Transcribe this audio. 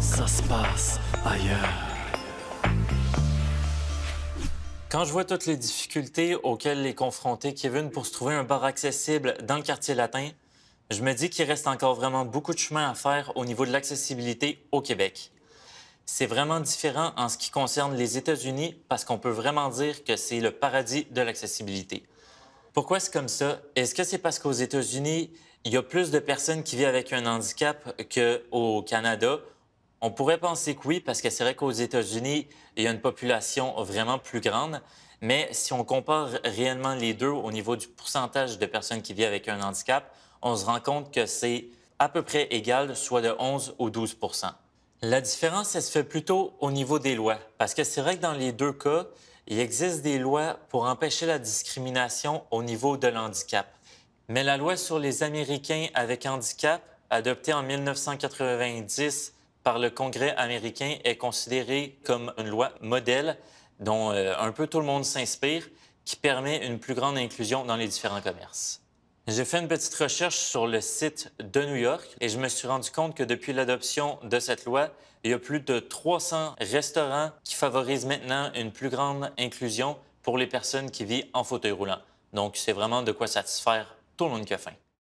ça se passe ailleurs. Quand je vois toutes les difficultés auxquelles est confronté Kevin pour se trouver un bar accessible dans le quartier latin, je me dis qu'il reste encore vraiment beaucoup de chemin à faire au niveau de l'accessibilité au Québec. C'est vraiment différent en ce qui concerne les États-Unis parce qu'on peut vraiment dire que c'est le paradis de l'accessibilité. Pourquoi c'est comme ça? Est-ce que c'est parce qu'aux États-Unis, il y a plus de personnes qui vivent avec un handicap qu'au Canada? On pourrait penser que oui, parce que c'est vrai qu'aux États-Unis, il y a une population vraiment plus grande. Mais si on compare réellement les deux au niveau du pourcentage de personnes qui vivent avec un handicap, on se rend compte que c'est à peu près égal, soit de 11 ou 12 La différence, elle se fait plutôt au niveau des lois, parce que c'est vrai que dans les deux cas, il existe des lois pour empêcher la discrimination au niveau de l'handicap. Mais la loi sur les Américains avec handicap, adoptée en 1990 par le Congrès américain, est considérée comme une loi modèle dont euh, un peu tout le monde s'inspire, qui permet une plus grande inclusion dans les différents commerces. J'ai fait une petite recherche sur le site de New York et je me suis rendu compte que depuis l'adoption de cette loi, il y a plus de 300 restaurants qui favorisent maintenant une plus grande inclusion pour les personnes qui vivent en fauteuil roulant. Donc, c'est vraiment de quoi satisfaire tout le monde qui a faim.